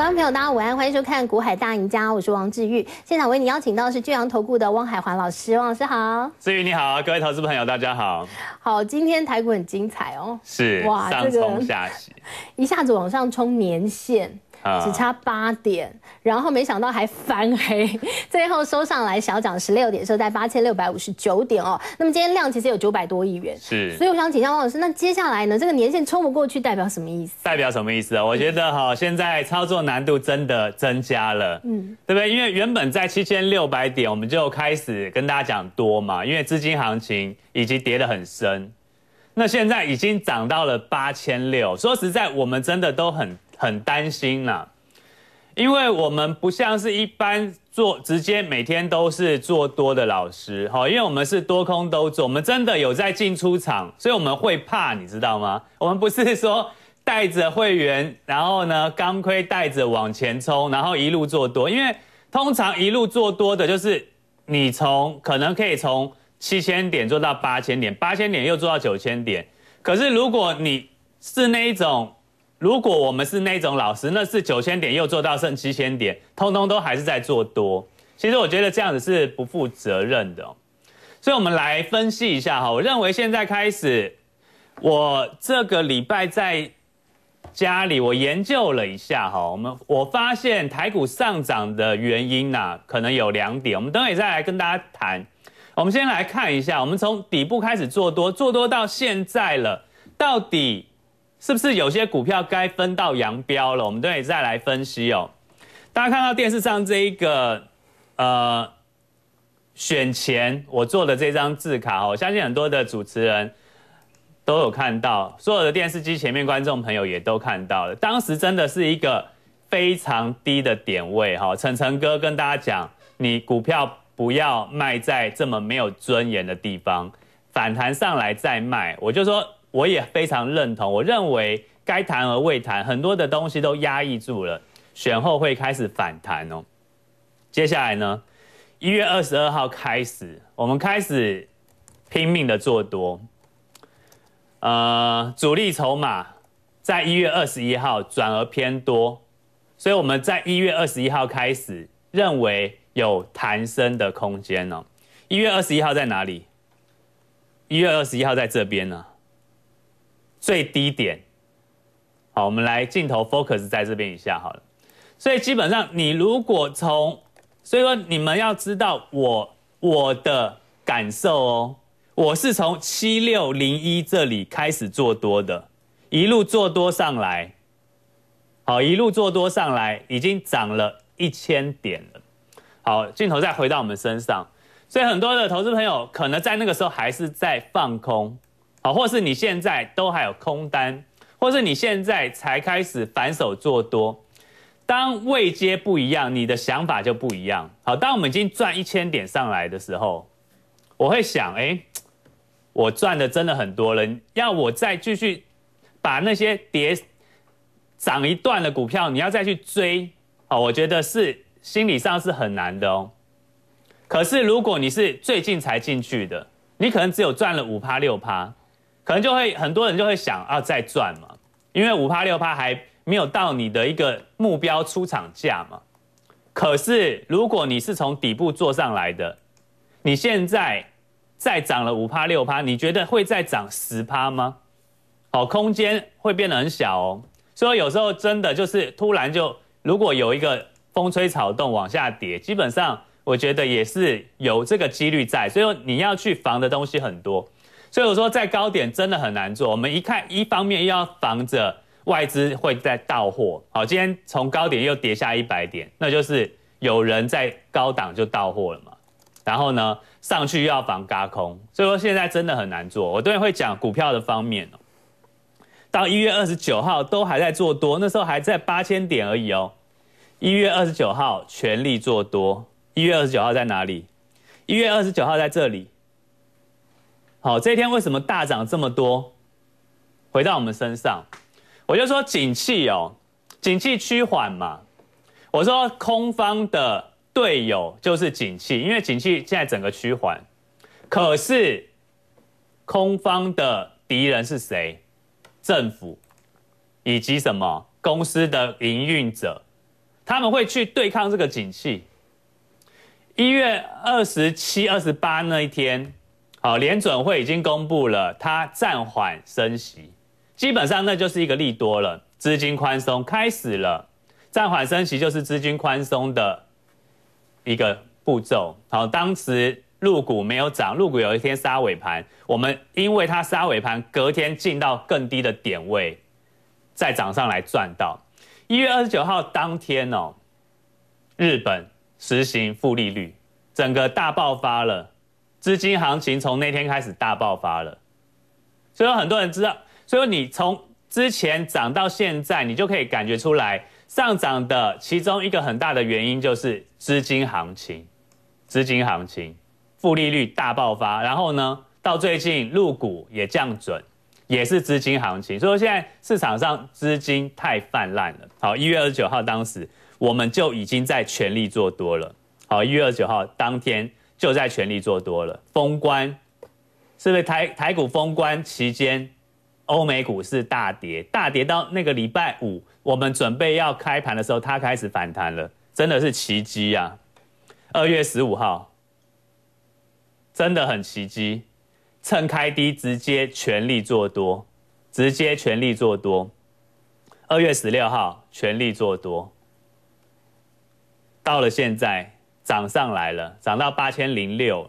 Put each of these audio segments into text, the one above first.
观众朋友，大家午安，欢迎收看《股海大赢家》，我是王志玉。现场为你邀请到的是巨阳投顾的汪海华老师，汪老师好。志玉你好，各位投资朋友大家好。好，今天台股很精彩哦。是哇，上冲下洗，一下子往上冲年线。只差八点，然后没想到还翻黑，最后收上来小涨十六点，收在八千六百五十九点哦。那么今天量其实有九百多亿元，是。所以我想请教汪老师，那接下来呢，这个年限冲不过去代表什么意思？代表什么意思啊？我觉得哈，现在操作难度真的增加了，嗯，对不对？因为原本在七千六百点，我们就开始跟大家讲多嘛，因为资金行情已经跌得很深，那现在已经涨到了八千六，说实在，我们真的都很。很担心呐，因为我们不像是一般做直接每天都是做多的老师哈，因为我们是多空都做，我们真的有在进出场，所以我们会怕，你知道吗？我们不是说带着会员，然后呢钢盔带着往前冲，然后一路做多，因为通常一路做多的就是你从可能可以从七千点做到八千点，八千点又做到九千点，可是如果你是那一种。如果我们是那种老师，那是九千点又做到剩七千点，通通都还是在做多。其实我觉得这样子是不负责任的，所以我们来分析一下哈。我认为现在开始，我这个礼拜在家里我研究了一下哈，我们我发现台股上涨的原因呐，可能有两点。我们等会再来跟大家谈。我们先来看一下，我们从底部开始做多，做多到现在了，到底？是不是有些股票该分道扬镳了？我们等会再来分析哦。大家看到电视上这一个，呃，选前我做的这张字卡哦，相信很多的主持人都有看到，所有的电视机前面观众朋友也都看到了。当时真的是一个非常低的点位哈，晨晨哥跟大家讲，你股票不要卖在这么没有尊严的地方，反弹上来再卖。我就说。我也非常认同，我认为该谈而未谈，很多的东西都压抑住了，选后会开始反弹哦。接下来呢，一月二十二号开始，我们开始拼命的做多，呃，主力筹码在一月二十一号转而偏多，所以我们在一月二十一号开始认为有弹升的空间哦。一月二十一号在哪里？一月二十一号在这边呢。最低点，好，我们来镜头 focus 在这边一下好了。所以基本上，你如果从，所以说你们要知道我我的感受哦，我是从七六零一这里开始做多的，一路做多上来，好，一路做多上来，已经涨了一千点了。好，镜头再回到我们身上，所以很多的投资朋友可能在那个时候还是在放空。好，或是你现在都还有空单，或是你现在才开始反手做多，当位阶不一样，你的想法就不一样。好，当我们已经赚一千点上来的时候，我会想，哎，我赚的真的很多了，要我再继续把那些跌涨一段的股票，你要再去追，好，我觉得是心理上是很难的哦。可是如果你是最近才进去的，你可能只有赚了五趴六趴。可能就会很多人就会想啊，再赚嘛，因为五趴六趴还没有到你的一个目标出厂价嘛。可是如果你是从底部做上来的，你现在再涨了五趴六趴，你觉得会再涨十趴吗？哦，空间会变得很小哦。所以有时候真的就是突然就如果有一个风吹草动往下跌，基本上我觉得也是有这个几率在，所以你要去防的东西很多。所以我说，在高点真的很难做。我们一看，一方面要防着外资会在到货。好，今天从高点又跌下一百点，那就是有人在高档就到货了嘛。然后呢，上去又要防轧空。所以说现在真的很难做。我昨天会讲股票的方面哦，到一月二十九号都还在做多，那时候还在八千点而已哦。一月二十九号全力做多。一月二十九号在哪里？一月二十九号在这里。好，这一天为什么大涨这么多？回到我们身上，我就说景气哦，景气趋缓嘛。我说空方的队友就是景气，因为景气现在整个趋缓。可是空方的敌人是谁？政府以及什么公司的营运者，他们会去对抗这个景气。一月二十七、二十八那一天。好，联准会已经公布了，它暂缓升息，基本上那就是一个利多了，资金宽松开始了，暂缓升息就是资金宽松的一个步骤。好，当时入股没有涨，入股有一天杀尾盘，我们因为它杀尾盘，隔天进到更低的点位，再涨上来赚到。一月二十九号当天哦，日本实行负利率，整个大爆发了。资金行情从那天开始大爆发了，所以很多人知道，所以你从之前涨到现在，你就可以感觉出来上涨的其中一个很大的原因就是资金行情，资金行情，负利率大爆发，然后呢，到最近入股也降准，也是资金行情，所以现在市场上资金太泛滥了。好，一月二十九号当时我们就已经在全力做多了。好，一月二十九号当天。就在全力做多了封关，是不是台台股封关期间，欧美股市大跌，大跌到那个礼拜五，我们准备要开盘的时候，它开始反弹了，真的是奇迹啊！二月十五号，真的很奇迹，趁开低直接全力做多，直接全力做多，二月十六号全力做多，到了现在。涨上来了，涨到八千零六，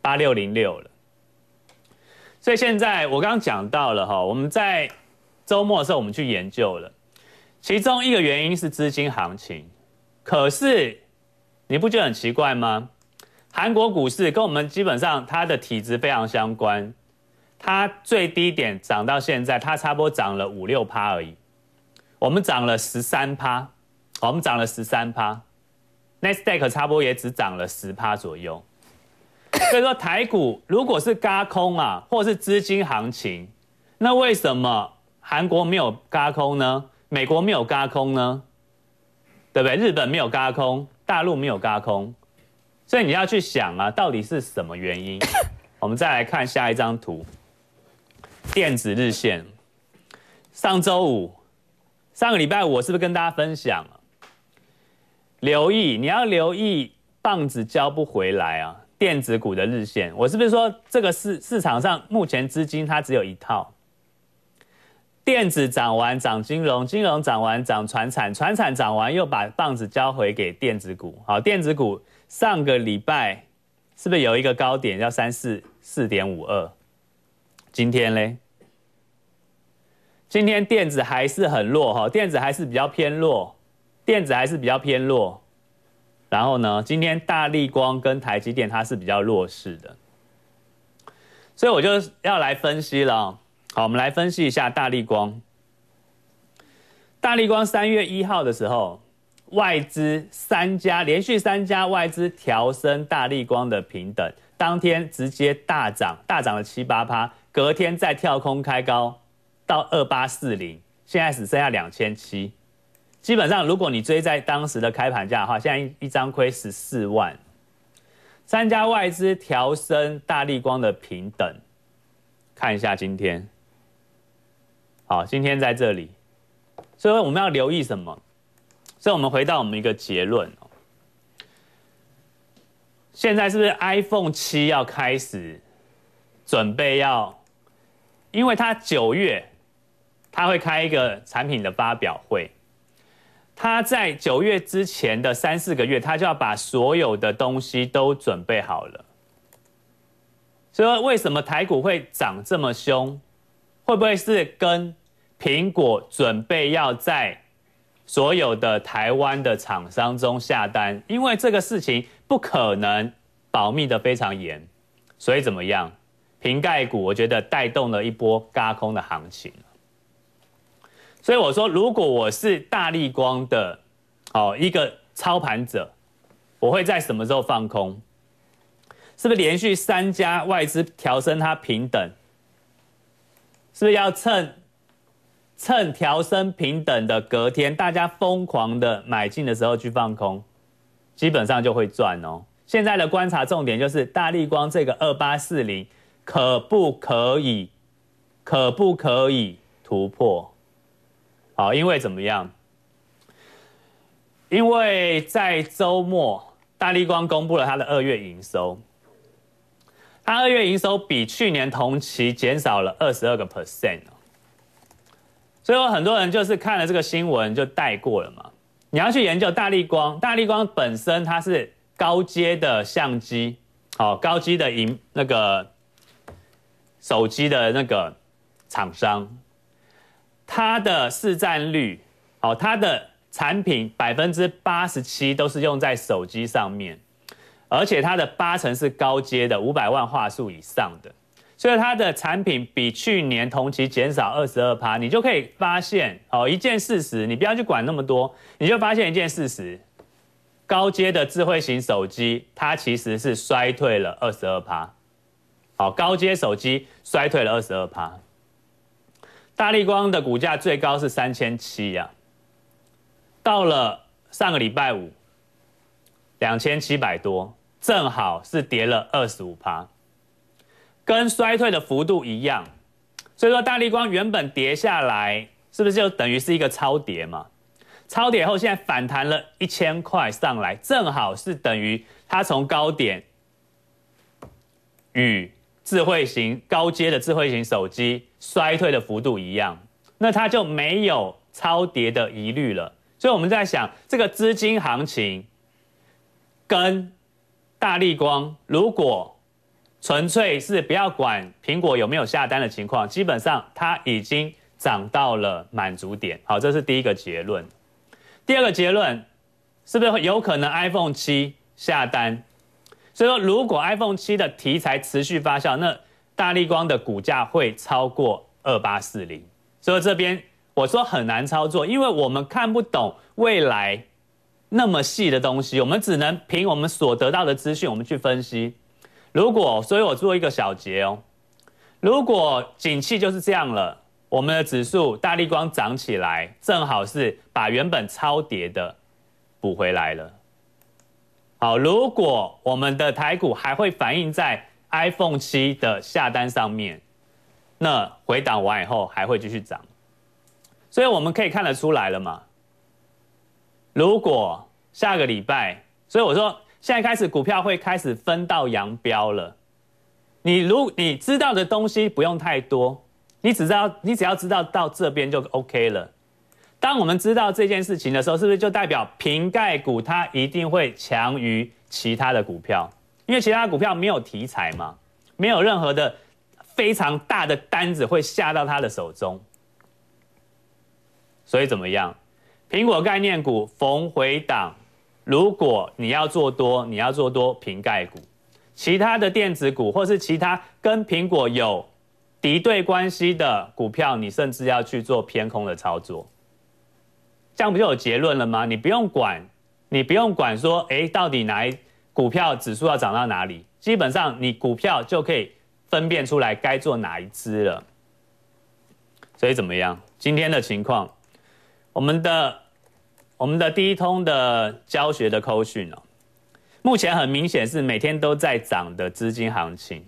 八六零六了。所以现在我刚讲到了哈，我们在周末的时候我们去研究了，其中一个原因是资金行情。可是你不觉得很奇怪吗？韩国股市跟我们基本上它的体质非常相关，它最低点涨到现在，它差不多涨了五六趴而已。我们涨了十三趴，我们涨了十三趴。Next t e c k 差不多也只涨了十趴左右，所以说台股如果是轧空啊，或是资金行情，那为什么韩国没有轧空呢？美国没有轧空呢？对不对？日本没有轧空，大陆没有轧空，所以你要去想啊，到底是什么原因？我们再来看下一张图，电子日线，上周五，上个礼拜五，我是不是跟大家分享？留意，你要留意棒子交不回来啊！电子股的日线，我是不是说这个市市场上目前资金它只有一套？电子涨完涨金融，金融涨完涨船产，船产涨完又把棒子交回给电子股。好，电子股上个礼拜是不是有一个高点叫三四四点五二？今天嘞，今天电子还是很弱哈，电子还是比较偏弱。电子还是比较偏弱，然后呢，今天大力光跟台积电它是比较弱势的，所以我就要来分析了。好，我们来分析一下大力光。大力光三月一号的时候，外资三家连续三家外资调升大力光的平等，当天直接大涨，大涨了七八趴，隔天再跳空开高到二八四零，现在只剩下两千七。基本上，如果你追在当时的开盘价的话，现在一张亏十四万。三家外资调升大力光的平等，看一下今天。好，今天在这里，所以我们要留意什么？所以，我们回到我们一个结论哦。现在是不是 iPhone 七要开始准备要？因为它九月它会开一个产品的发表会。他在九月之前的三四个月，他就要把所有的东西都准备好了。所以为什么台股会涨这么凶？会不会是跟苹果准备要在所有的台湾的厂商中下单？因为这个事情不可能保密的非常严，所以怎么样？瓶盖股我觉得带动了一波嘎空的行情。所以我说，如果我是大力光的，哦，一个操盘者，我会在什么时候放空？是不是连续三家外资调升它平等？是不是要趁趁调升平等的隔天，大家疯狂的买进的时候去放空，基本上就会赚哦。现在的观察重点就是大力光这个二八四零可不可以，可不可以突破？好，因为怎么样？因为在周末，大力光公布了他的二月营收，他二月营收比去年同期减少了二十二个 percent 所以很多人就是看了这个新闻就带过了嘛。你要去研究大力光，大力光本身它是高阶的相机，好高阶的银那个手机的那个厂商。它的市占率，好，它的产品百分之八十七都是用在手机上面，而且它的八成是高阶的五百万话术以上的，所以它的产品比去年同期减少二十二趴，你就可以发现，好，一件事实，你不要去管那么多，你就发现一件事实，高阶的智慧型手机它其实是衰退了二十二趴，好，高阶手机衰退了二十二趴。大力光的股价最高是三千七呀，到了上个礼拜五两千七百多，正好是跌了二十五趴，跟衰退的幅度一样。所以说，大力光原本跌下来，是不是就等于是一个超跌嘛？超跌后现在反弹了一千块上来，正好是等于它从高点与智慧型高阶的智慧型手机。衰退的幅度一样，那它就没有超跌的疑虑了。所以我们在想，这个资金行情跟大立光，如果纯粹是不要管苹果有没有下单的情况，基本上它已经涨到了满足点。好，这是第一个结论。第二个结论，是不是有可能 iPhone 七下单？所以说，如果 iPhone 七的题材持续发酵，那大立光的股价会超过二八四零，所以这边我说很难操作，因为我们看不懂未来那么细的东西，我们只能凭我们所得到的资讯，我们去分析。如果，所以我做一个小结哦，如果景气就是这样了，我们的指数大立光涨起来，正好是把原本超跌的补回来了。好，如果我们的台股还会反映在。iPhone 七的下单上面，那回档完以后还会继续涨，所以我们可以看得出来了嘛。如果下个礼拜，所以我说现在开始股票会开始分道扬镳了。你如你知道的东西不用太多，你只知道你只要知道到这边就 OK 了。当我们知道这件事情的时候，是不是就代表瓶盖股它一定会强于其他的股票？因为其他股票没有题材嘛，没有任何的非常大的单子会下到他的手中，所以怎么样？苹果概念股逢回档，如果你要做多，你要做多瓶盖股；其他的电子股，或是其他跟苹果有敌对关系的股票，你甚至要去做偏空的操作。这样不就有结论了吗？你不用管，你不用管说，哎，到底哪一？股票指数要涨到哪里？基本上你股票就可以分辨出来该做哪一支了。所以怎么样？今天的情况，我们的我们的第一通的教学的扣讯哦，目前很明显是每天都在涨的资金行情。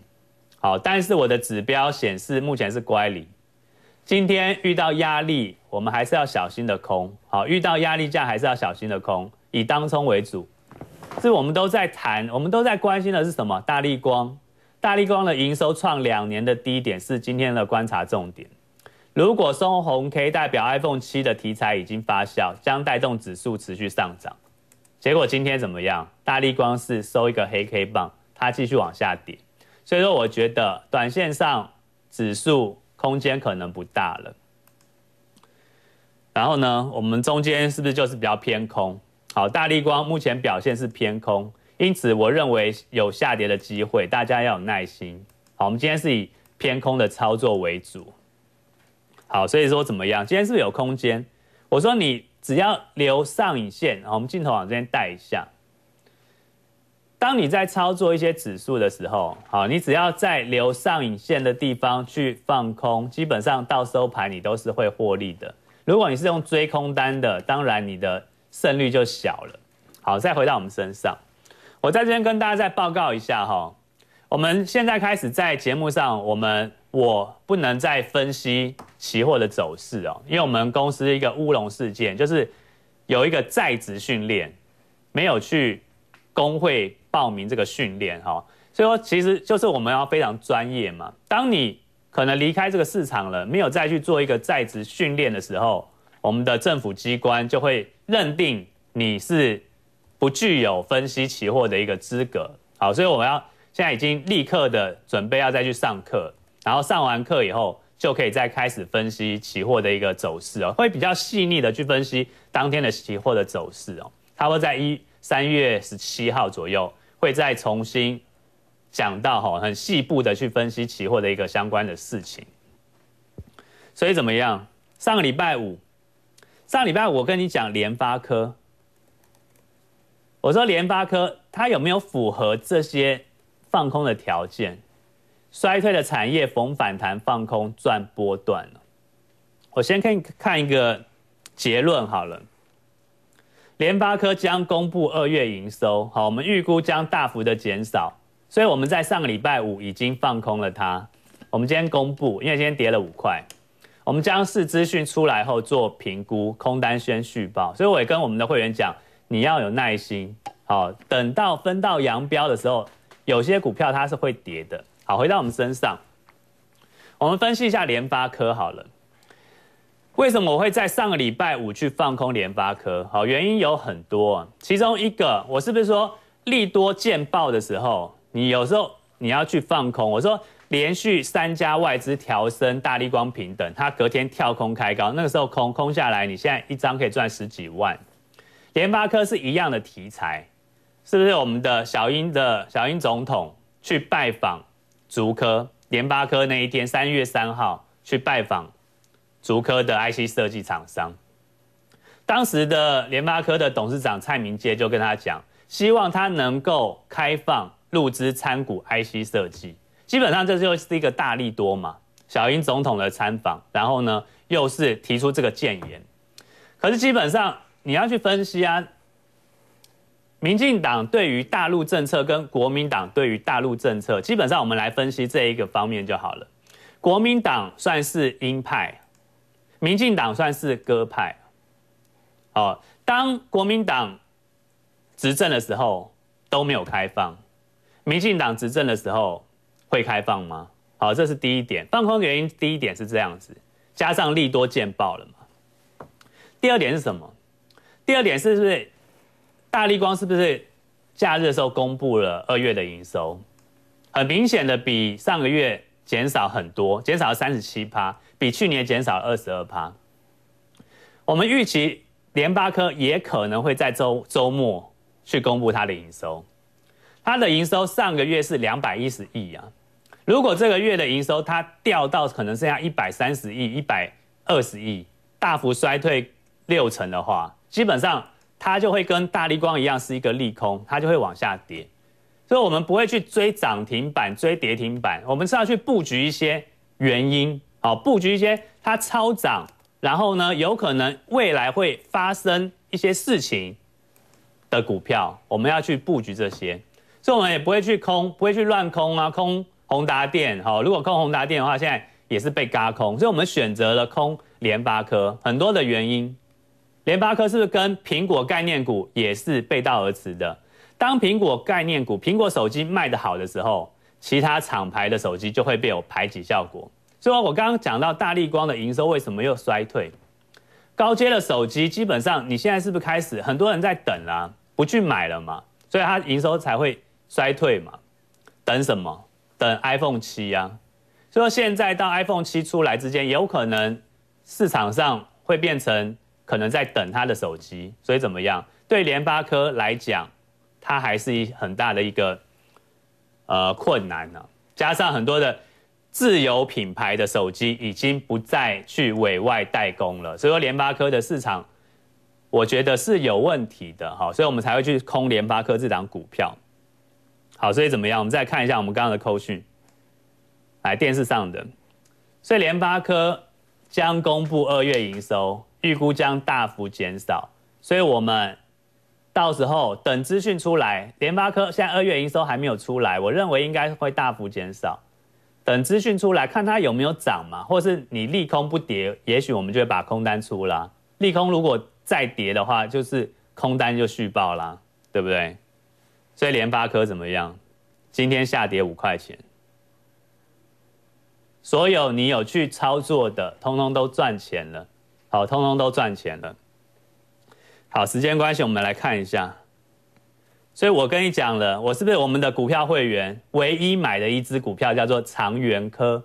好，但是我的指标显示目前是乖离。今天遇到压力，我们还是要小心的空。好，遇到压力价还是要小心的空，以当冲为主。是我们都在谈，我们都在关心的是什么？大力光，大力光的营收创两年的低点是今天的观察重点。如果松红 K 代表 iPhone 七的题材已经发酵，将带动指数持续上涨。结果今天怎么样？大力光是收一个黑 K 棒，它继续往下跌。所以说，我觉得短线上指数空间可能不大了。然后呢，我们中间是不是就是比较偏空？好，大立光目前表现是偏空，因此我认为有下跌的机会，大家要有耐心。好，我们今天是以偏空的操作为主。好，所以说怎么样？今天是不是有空间？我说你只要留上影线，我们镜头往这边带一下。当你在操作一些指数的时候，好，你只要在留上影线的地方去放空，基本上到收盘你都是会获利的。如果你是用追空单的，当然你的。胜率就小了。好，再回到我们身上，我在这边跟大家再报告一下哈。我们现在开始在节目上，我们我不能再分析期货的走势哦，因为我们公司一个乌龙事件，就是有一个在职训练没有去工会报名这个训练哈。所以说，其实就是我们要非常专业嘛。当你可能离开这个市场了，没有再去做一个在职训练的时候。我们的政府机关就会认定你是不具有分析期货的一个资格，好，所以我们要现在已经立刻的准备要再去上课，然后上完课以后就可以再开始分析期货的一个走势哦，会比较细腻的去分析当天的期货的走势哦，他会在一三月十七号左右会再重新讲到哈，很细部的去分析期货的一个相关的事情，所以怎么样？上个礼拜五。上礼拜我跟你讲联发科，我说联发科它有没有符合这些放空的条件？衰退的产业逢反弹放空赚波段我先看看一个结论好了。联发科将公布二月营收，好，我们预估将大幅的减少，所以我们在上个礼拜五已经放空了它。我们今天公布，因为今天跌了五块。我们将是资讯出来后做评估，空单先续报，所以我也跟我们的会员讲，你要有耐心，好，等到分道扬镳的时候，有些股票它是会跌的。好，回到我们身上，我们分析一下联发科好了，为什么我会在上个礼拜五去放空联发科？好，原因有很多，其中一个我是不是说利多见报的时候，你有时候你要去放空？我说。连续三家外资调升，大力光平等，它隔天跳空开高，那个时候空空下来，你现在一张可以赚十几万。联发科是一样的题材，是不是我们的小英的小英总统去拜访竹科，联发科那一天三月三号去拜访竹科的 IC 设计厂商，当时的联发科的董事长蔡明杰就跟他讲，希望他能够开放入资参股 IC 设计。基本上这就是一个大力多嘛，小英总统的参访，然后呢又是提出这个建言。可是基本上你要去分析啊，民进党对于大陆政策跟国民党对于大陆政策，基本上我们来分析这一个方面就好了。国民党算是鹰派，民进党算是鸽派。好，当国民党执政的时候都没有开放，民进党执政的时候。会开放吗？好，这是第一点。放空原因，第一点是这样子，加上利多见报了嘛。第二点是什么？第二点是不是大力光是不是假日的时候公布了二月的营收？很明显的比上个月减少很多，减少了三十七趴，比去年减少了二十二趴。我们预期联发科也可能会在周周末去公布它的营收，它的营收上个月是两百一十亿啊。如果这个月的营收它掉到可能剩下一百三十亿、一百二十亿，大幅衰退六成的话，基本上它就会跟大立光一样是一个利空，它就会往下跌。所以，我们不会去追涨停板、追跌停板，我们是要去布局一些原因，好布局一些它超涨，然后呢，有可能未来会发生一些事情的股票，我们要去布局这些。所以，我们也不会去空，不会去乱空啊，空。宏达电，哦，如果空宏达电的话，现在也是被嘎空，所以我们选择了空联发科，很多的原因，联发科是不是跟苹果概念股也是背道而驰的？当苹果概念股、苹果手机卖得好的时候，其他厂牌的手机就会有排挤效果。所以，我刚刚讲到大力光的营收为什么又衰退？高阶的手机基本上，你现在是不是开始很多人在等啦，不去买了嘛？所以它营收才会衰退嘛？等什么？等 iPhone 七啊，所以说现在到 iPhone 七出来之间，有可能市场上会变成可能在等他的手机，所以怎么样？对联发科来讲，它还是一很大的一个呃困难呢。加上很多的自有品牌的手机已经不再去委外代工了，所以说联发科的市场我觉得是有问题的哈，所以我们才会去空联发科这档股票。好，所以怎么样？我们再看一下我们刚刚的扣讯，来电视上的。所以联发科将公布二月营收，预估将大幅减少。所以我们到时候等资讯出来，联发科现在二月营收还没有出来，我认为应该会大幅减少。等资讯出来，看它有没有涨嘛，或是你利空不跌，也许我们就会把空单出了。利空如果再跌的话，就是空单就续报啦，对不对？所以联发科怎么样？今天下跌五块钱。所有你有去操作的，通通都赚钱了。好，通通都赚钱了。好，时间关系，我们来看一下。所以我跟你讲了，我是不是我们的股票会员唯一买的一只股票叫做长源科，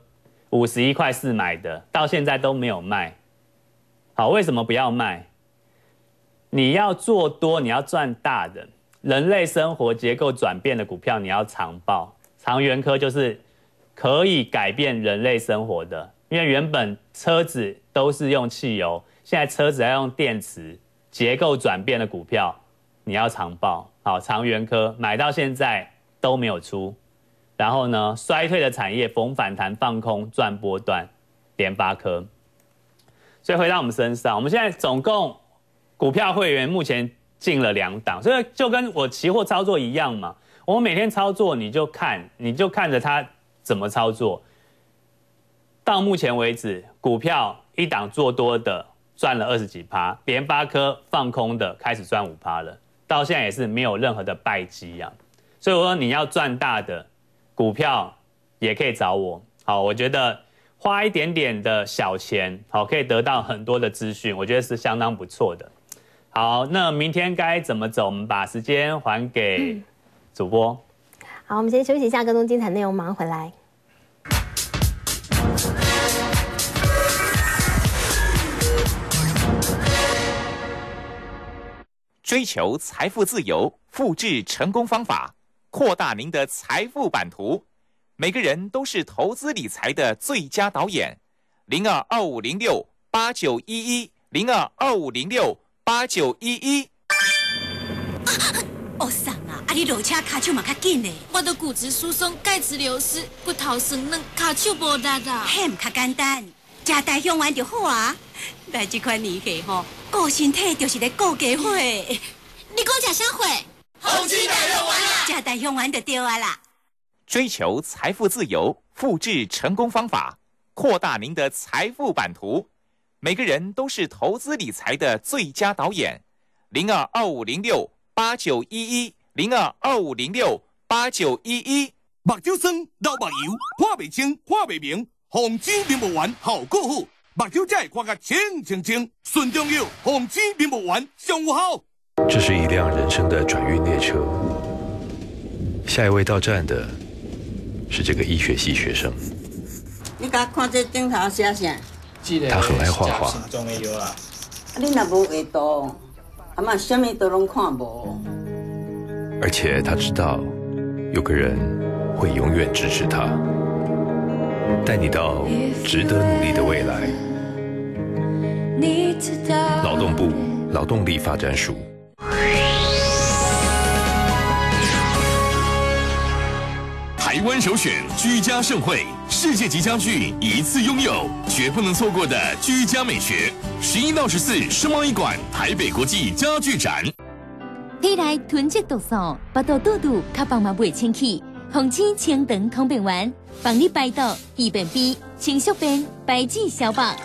五十一块四买的，到现在都没有卖。好，为什么不要卖？你要做多，你要赚大的。人类生活结构转变的股票，你要长报长圆科就是可以改变人类生活的，因为原本车子都是用汽油，现在车子要用电池。结构转变的股票，你要长报好长圆科买到现在都没有出，然后呢，衰退的产业逢反弹放空赚波段，联发科。所以回到我们身上，我们现在总共股票会员目前。进了两档，所以就跟我期货操作一样嘛。我每天操作，你就看，你就看着它怎么操作。到目前为止，股票一档做多的赚了二十几趴，连八科放空的开始赚五趴了。到现在也是没有任何的败绩呀。所以我说，你要赚大的股票也可以找我。好，我觉得花一点点的小钱，好，可以得到很多的资讯，我觉得是相当不错的。好，那明天该怎么走？我们把时间还给主播。好，我们先休息一下，更多精彩内容马上回来。追求财富自由，复制成功方法，扩大您的财富版图。每个人都是投资理财的最佳导演。零二二五零六八九一一零二二五零六。八九一一。哦，上啊！啊，你落车，脚手嘛较紧嘞。我的骨质疏松，钙质流失，骨头酸，两脚手无力啊。嘿，唔，较简单，食大香丸就好啊。来，这款年纪吼，顾身体就是咧顾家火。你讲食烧火？好期待用完啦！食大香丸就对啊啦。追求财富自由，复制成功方法，扩大您的财富版图。每个人都是投资理财的最佳导演，零二二五零六八九一一零二二五零六八九一一。目睭酸，流目油，看不清，看不明，红纸棉布丸，效果好，目睭再看个清清清。纯中药，红纸棉布丸，上午好。这是一辆人生的转运列车，下一位到站的是这个医学系学生。你敢看这镜头下下？他很爱画画。而且他知道有个人会永远支持他，带你到值得努力的未来。劳动部劳动力发展署。台湾首选居家盛会，世界级家具一次拥有，绝不能错过的居家美学。十一到十四，世贸一馆，台北国际家具展。体来囤积毒素，排到肚肚，卡帮忙排铅气。红参青等康平丸，帮你排到一本秘、情小病、白痣小白。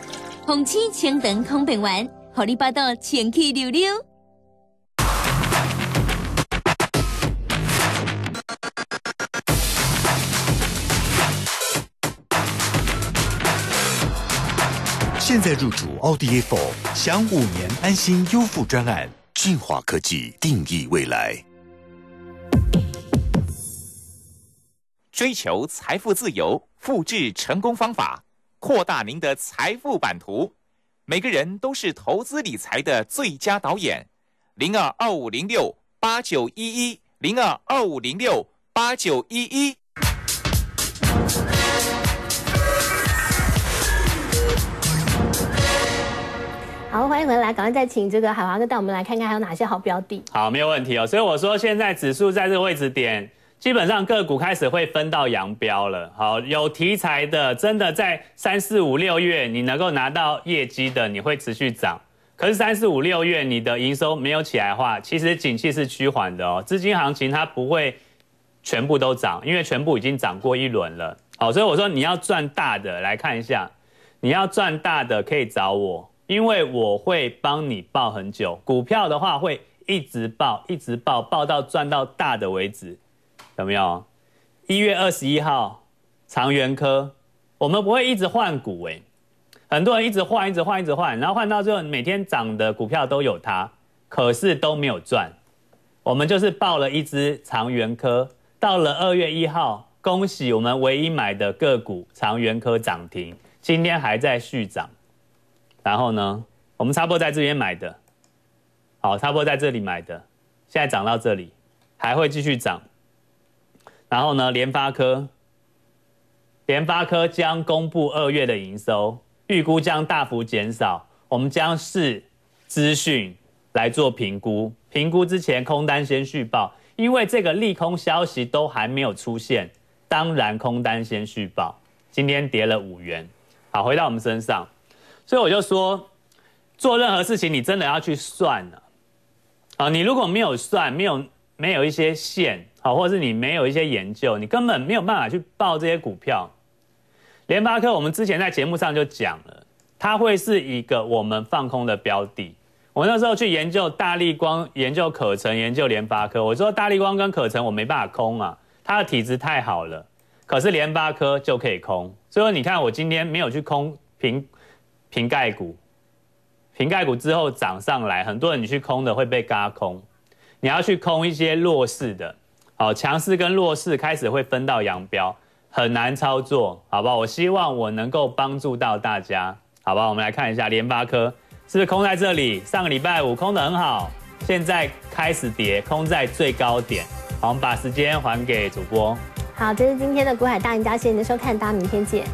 红参青等康平丸，护你排到清气溜溜。现在入主奥迪 A4，享五年安心优护专案。净化科技定义未来，追求财富自由，复制成功方法，扩大您的财富版图。每个人都是投资理财的最佳导演。零二二五零六八九一一零二二五零六八九一一。好，欢迎回来，赶快再请这个海华哥带我们来看看还有哪些好标的。好，没有问题哦。所以我说，现在指数在这个位置点，基本上个股开始会分道扬镳了。好，有题材的，真的在三四五六月你能够拿到业绩的，你会持续涨。可是三四五六月你的营收没有起来的话，其实景气是趋缓的哦。资金行情它不会全部都涨，因为全部已经涨过一轮了。好，所以我说你要赚大的，来看一下，你要赚大的可以找我。因为我会帮你报很久，股票的话会一直报，一直报，报到赚到大的为止，有没有？一月二十一号，长源科，我们不会一直换股哎，很多人一直换，一直换，一直换，然后换到最后每天涨的股票都有它，可是都没有赚。我们就是报了一只长源科，到了二月一号，恭喜我们唯一买的个股长源科涨停，今天还在续涨。然后呢，我们不多在这边买的，好，不多在这里买的，现在涨到这里，还会继续涨。然后呢，联发科，联发科将公布二月的营收，预估将大幅减少。我们将视资讯来做评估，评估之前空单先续报，因为这个利空消息都还没有出现，当然空单先续报。今天跌了五元，好，回到我们身上。所以我就说，做任何事情你真的要去算啊！你如果没有算，没有没有一些线好，或者是你没有一些研究，你根本没有办法去报这些股票。联发科，我们之前在节目上就讲了，它会是一个我们放空的标的。我那时候去研究大力光、研究可成、研究联发科，我说大力光跟可成我没办法空啊，它的体质太好了。可是联发科就可以空，所以你看我今天没有去空平。瓶盖股，瓶盖股之后涨上来，很多人你去空的会被嘎空，你要去空一些弱势的，好强势跟弱势开始会分道扬镳，很难操作，好吧？我希望我能够帮助到大家，好吧？我们来看一下联发科是不是空在这里？上个礼拜五空的很好，现在开始叠空在最高点，好，把时间还给主播。好，这是今天的股海大赢家，谢谢您的收看，大家明天见。